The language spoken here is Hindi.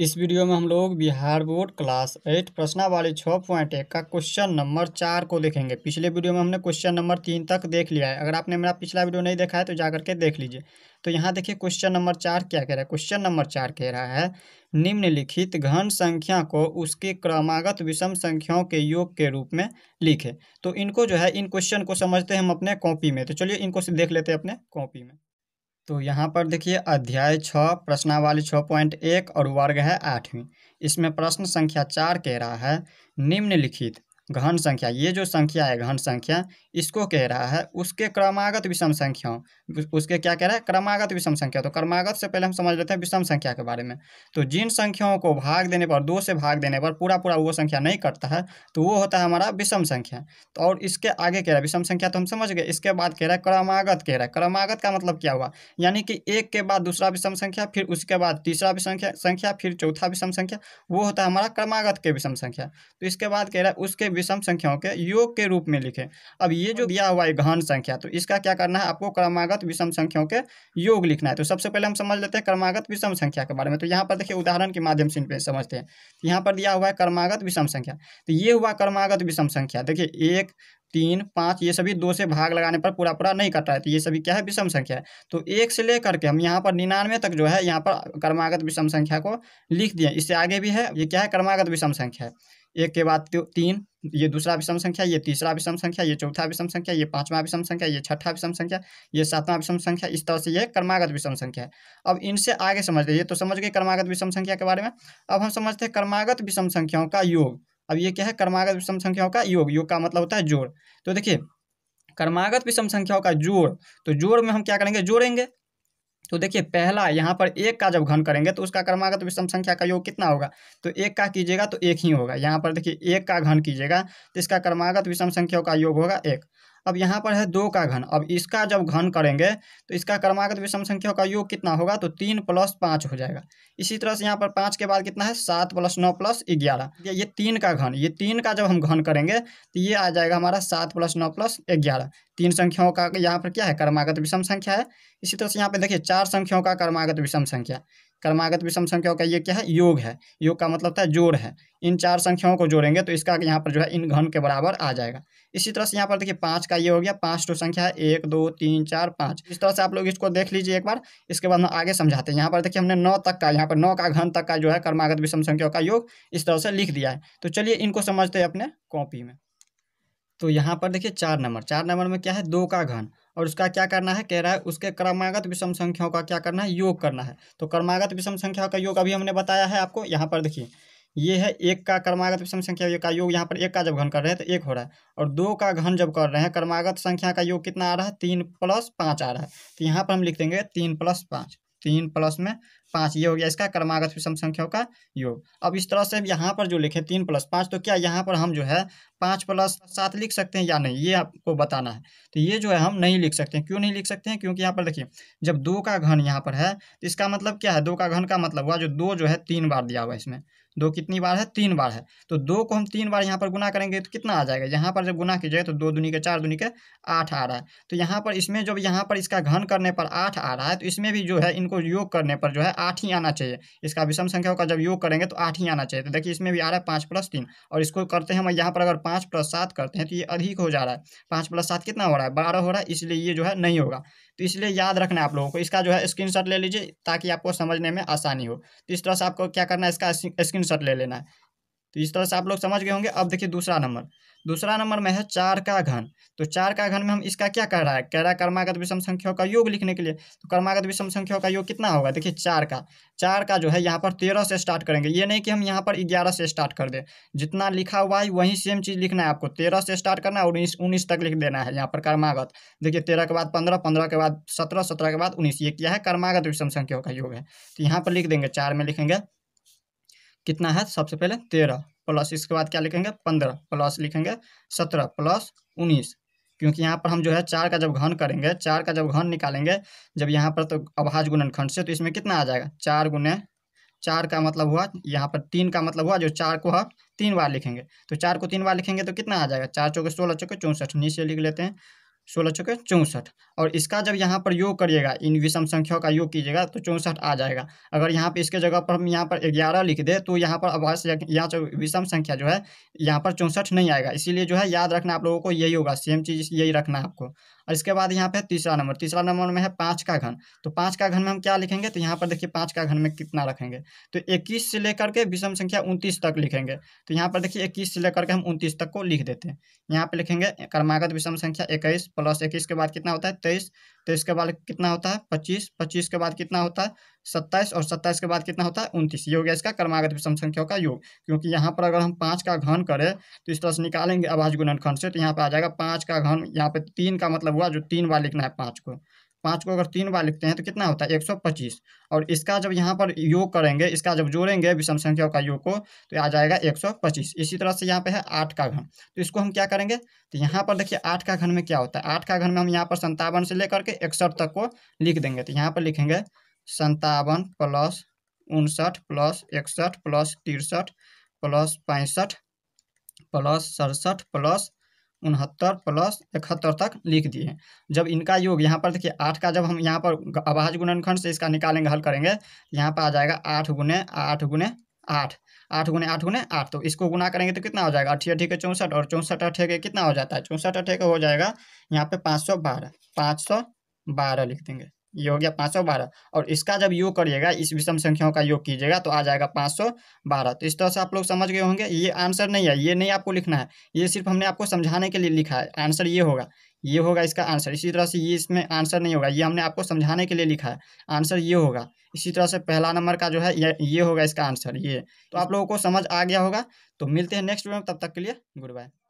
इस वीडियो में हम लोग बिहार बोर्ड क्लास एट प्रश्नावाली छः पॉइंट एक का क्वेश्चन नंबर चार को देखेंगे पिछले वीडियो में हमने क्वेश्चन नंबर तीन तक देख लिया है अगर आपने मेरा पिछला वीडियो नहीं देखा है तो जा करके देख लीजिए तो यहाँ देखिए क्वेश्चन नंबर चार क्या कह रहा है क्वेश्चन नंबर चार कह रहा है निम्नलिखित घन संख्या को उसके क्रमागत विषम संख्याओं के योग के रूप में लिखे तो इनको जो है इन क्वेश्चन को समझते हैं हम अपने कॉपी में तो चलिए इनको देख लेते हैं अपने कॉपी में तो यहाँ पर देखिए अध्याय छ प्रश्नावली छः पॉइंट एक और वर्ग है आठवीं इसमें प्रश्न संख्या चार कह रहा है निम्नलिखित घन संख्या ये जो संख्या है घन संख्या इसको कह रहा है उसके क्रमागत विषम संख्याओं उसके क्या कह रहा है क्रमागत विषम संख्या तो क्रमागत से पहले हम समझ लेते हैं विषम संख्या के बारे में तो जिन संख्याओं को भाग देने पर दो से भाग देने पर पूरा पूरा वो संख्या नहीं कटता है तो वो होता है हमारा विषम संख्या तो और इसके आगे कह रहा है विषम संख्या तो हम समझ गए इसके बाद कह रहा है क्रमागत कह रहा है क्रमागत का मतलब क्या हुआ यानी कि एक के बाद दूसरा विषम संख्या फिर उसके बाद तीसरा विषम संख्या फिर चौथा विषम संख्या वो होता है हमारा क्रमागत के विषम संख्या तो इसके बाद कह रहा है उसके विषम संख्याओं के योग के रूप में लिखें अब ये जो दिया हुआ है घन संख्या तो इसका क्या करना है आपको क्रमागत विषम संख्याओं के योग लिखना है तो सबसे पहले हम समझ लेते हैं क्रमागत विषम संख्या के बारे में तो यहाँ पर देखिए उदाहरण के माध्यम से समझते हैं तो यहाँ पर दिया हुआ है क्रमागत विषम संख्या तो ये हुआ क्रमागत विषम संख्या देखिए एक तीन पाँच ये सभी दो से भाग लगाने पर पूरा पूरा नहीं कट रहा है तो ये सभी क्या है विषम संख्या है तो एक से लेकर के हम यहाँ पर निन्यानवे तक जो है यहाँ पर क्रमागत विषम संख्या को लिख दिए इससे आगे भी है ये क्या है क्रमागत विषम संख्या है एक के बाद तीन ये दूसरा विषम संख्या ये तीसरा विषम संख्या ये चौथा विषम संख्या ये पांचवा विषम संख्या ये छठा विषम संख्या ये सातवां विषम संख्या इस तरह से ये क्रमागत विषम संख्या है अब इनसे आगे समझ लीजिए तो समझ गए क्रमागत विषम संख्या के बारे में अब हम समझते हैं क्रमागत विषम संख्याओं का योग अब ये क्या है क्रमागत विषम संख्याओं का योग योग का मतलब होता है जोड़ तो देखिए क्रमागत विषम संख्याओं का जोड़ तो जोड़ में हम क्या करेंगे जोड़ेंगे तो देखिए पहला यहाँ पर एक का जब घन करेंगे तो उसका क्रमागत विषम संख्या का योग कितना होगा तो एक का कीजिएगा तो एक ही होगा यहाँ पर देखिए एक का घन कीजिएगा तो इसका क्रमागत विषम संख्या का योग होगा एक अब यहाँ पर है दो का घन अब इसका जब घन करेंगे तो इसका क्रमागत विषम संख्या का योग कितना होगा तो तीन प्लस पाँच हो जाएगा इसी तरह से यहाँ पर पाँच के बाद कितना है सात प्लस नौ प्लस ग्यारह ये तीन का घन ये तीन का जब हम घन करेंगे तो ये आ जाएगा हमारा सात प्लस नौ प्लस ग्यारह तीन संख्याओं का यहाँ पर क्या है कर्मागत विषम संख्या है इसी तरह से यहाँ पर देखिए चार संख्याओं का कर्मागत विषम संख्या कर्मागत विषम संख्या का ये क्या है योग है योग का मतलब था जोड़ है इन चार संख्याओं को जोड़ेंगे तो इसका यहाँ पर जो है इन घन के बराबर आ जाएगा इसी तरह से यहाँ पर देखिए पाँच का ये हो गया पाँच टू तो संख्या है एक दो तीन चार पाँच इस तरह से आप लोग इसको देख लीजिए एक बार इसके बाद हम आगे समझाते हैं यहाँ पर देखिए हमने नौ तक का यहाँ पर नौ का घन तक का जो है कर्मागत विषम संख्या का योग इस तरह से लिख दिया है तो चलिए इनको समझते हैं अपने कॉपी में तो यहाँ पर देखिए चार नंबर चार नंबर में क्या है दो का घन और उसका क्या करना है कह रहा है उसके क्रमागत विषम संख्याओं का क्या करना है योग करना है तो क्रमागत विषम संख्याओं का योग अभी हमने बताया है आपको यहाँ पर देखिए ये है एक का क्रमागत विषम संख्या का योग यहाँ पर एक का जब घन कर रहे हैं तो एक हो रहा है और दो का घन जब कर रहे हैं क्रमागत संख्या का योग कितना आ रहा है तीन प्लस पाँच आ रहा है तो यहाँ पर हम लिख देंगे तीन प्लस पाँच तीन प्लस में पाँच ये हो गया इसका क्रमागत विषम संख्याओं का योग अब इस तरह से यहाँ पर जो लिखे तीन प्लस पाँच तो क्या यहाँ पर हम जो है पाँच प्लस सात लिख सकते हैं या नहीं ये आपको बताना है तो ये जो है हम नहीं लिख सकते हैं क्यों नहीं लिख सकते हैं क्योंकि यहाँ पर देखिए जब दो का घन यहाँ पर है तो इसका मतलब क्या है दो का घन का मतलब हुआ जो दो जो है तीन बार दिया हुआ है इसमें दो कितनी बार है तीन बार है तो दो को हम तीन बार यहाँ पर गुना करेंगे तो कितना आ जाएगा यहाँ पर जब गुना की जाए तो दो दुनी के चार दुनी के आठ आ रहा है तो यहाँ पर इसमें जब यहाँ पर इसका घन करने पर आठ आ रहा है तो इसमें भी जो है इनको योग करने पर जो है आठ ही आना चाहिए इसका विषम संख्याओं का जब योग करेंगे तो आठ ही आना चाहिए तो देखिए इसमें भी आ रहा है पाँच प्लस तीन और इसको करते हैं हम यहाँ पर अगर पाँच प्लस सात करते हैं तो ये अधिक हो जा रहा है पाँच प्लस सात कितना हो रहा है बारह हो रहा है इसलिए ये जो है नहीं होगा तो इसलिए याद रखना है आप लोगों को इसका जो है स्क्रीन ले लीजिए ताकि आपको समझने में आसानी हो तो इस तरह से आपको क्या करना है इसका स्क्रीन ले लेना है तो इस तरह से आप लोग समझ गए होंगे अब देखिए दूसरा नंबर दूसरा नंबर में है चार का घन तो चार का घन में हम इसका क्या कर रहा है कह रहा है कर्मागत विषम संख्याओं का योग लिखने के लिए तो कर्मागत विषम संख्याओं का योग कितना होगा देखिए चार का चार का जो है यहाँ पर तेरह से स्टार्ट करेंगे ये नहीं कि हम यहाँ पर ग्यारह से स्टार्ट कर दें जितना लिखा हुआ है वही सेम चीज़ लिखना है आपको तेरह से स्टार्ट करना है उन्नीस उन्नीस तक लिख देना है यहाँ पर कर्मागत देखिए तेरह के बाद पंद्रह पंद्रह के बाद सत्रह सत्रह के बाद उन्नीस ये क्या है कर्मागत विषम संख्याओं का योग है तो यहाँ पर लिख देंगे चार में लिखेंगे कितना है सबसे पहले तेरह प्लस इसके बाद क्या लिखेंगे पंद्रह प्लस लिखेंगे सत्रह प्लस उन्नीस क्योंकि यहाँ पर हम जो है चार का जब घन करेंगे चार का जब घन निकालेंगे जब यहाँ पर तो अभाज गुणन खंड से तो इसमें कितना आ जाएगा चार गुने चार का मतलब हुआ यहाँ पर तीन का मतलब हुआ जो चार को हम तीन बार लिखेंगे तो चार को तीन बार लिखेंगे तो कितना आ जाएगा चार चौके सोलह चौके चौंसठ नीचे लिख लेते हैं सोलह चौके चौंसठ और इसका जब यहाँ पर योग करिएगा इन विषम संख्याओं का योग कीजिएगा तो चौंसठ आ जाएगा अगर यहाँ पे इसके जगह पर हम यहाँ पर ग्यारह लिख दे तो यहाँ पर अवश्य यहाँ तो विषम संख्या जो है यहाँ पर चौंसठ नहीं आएगा इसीलिए जो है याद रखना आप लोगों को यही होगा सेम चीज़ यही रखना आपको और इसके बाद यहाँ पे तीसरा नंबर तीसरा नंबर में है पाँच का घन तो पाँच का घन में हम क्या लिखेंगे तो यहाँ पर देखिए पाँच का घन में कितना रखेंगे तो इक्कीस से लेकर के विषम संख्या उनतीस तक लिखेंगे तो यहाँ पर देखिए इक्कीस से लेकर के हम उनतीस तक को लिख देते हैं यहाँ पर लिखेंगे क्रमागत विषम संख्या इक्कीस प्लस इक्कीस के बाद कितना होता है तेईस तो इसके बाद कितना होता है पच्चीस पच्चीस के बाद कितना होता है सत्ताईस और सत्ताईस के बाद कितना होता है उनतीस ये हो गया इसका कर्मागत विषम संख्या का योग क्योंकि यहाँ पर अगर हम पाँच का घन करें तो इस तरह से निकालेंगे आवाज गुणनखंड से तो यहाँ पे आ जाएगा पाँच का घन यहाँ पे तीन का मतलब हुआ जो तीन बार लिखना है पाँच को पाँच को अगर तीन बार लिखते हैं तो कितना होता है एक सौ पच्चीस और इसका जब यहाँ पर योग करेंगे इसका जब जोड़ेंगे विषम संख्याओं का योग को तो आ जाएगा एक सौ पच्चीस इसी तरह से यहाँ पे है आठ का घन तो इसको हम क्या करेंगे तो यहाँ पर देखिए आठ का घन में क्या होता है आठ का घन में हम यहाँ पर संतावन से लेकर के इकसठ तक को लिख देंगे तो यहाँ पर लिखेंगे संतावन प्लस उनसठ प्लस इकसठ प्लस तिरसठ प्लस पैंसठ प्लस सड़सठ प्लस उनहत्तर प्लस इकहत्तर तक लिख दिए जब इनका योग यहाँ पर देखिए आठ का जब हम यहाँ पर आवाज गुणनखंड से इसका निकालेंगे हल करेंगे यहाँ पर आ जाएगा आठ गुने आठ गुने आठ आठ गुने आठ गुने आठ तो इसको गुना करेंगे तो कितना हो जाएगा अठी अठी के चौंसठ और चौंसठ अठे के कितना हो जाता है चौंसठ अठे के हो जाएगा यहाँ पे पाँच सौ बारह पाँच सौ बारह लिख देंगे ये हो गया पाँच सौ बारह और इसका जब योग करिएगा इस विषम संख्याओं का योग कीजिएगा तो आ जाएगा पाँच सौ बारह तो इस तरह से आप लोग समझ गए होंगे ये आंसर नहीं है ये नहीं आपको लिखना है ये सिर्फ हमने आपको समझाने के लिए लिखा है आंसर ये होगा ये होगा इसका आंसर इसी तरह से ये इसमें आंसर नहीं होगा ये हमने आपको समझाने के लिए लिखा है आंसर ये होगा इसी तरह से पहला नंबर का जो है ये ये होगा इसका आंसर ये तो आप लोगों को समझ आ गया होगा तो मिलते हैं नेक्स्ट वीडियो में तब तक के लिए गुड बाय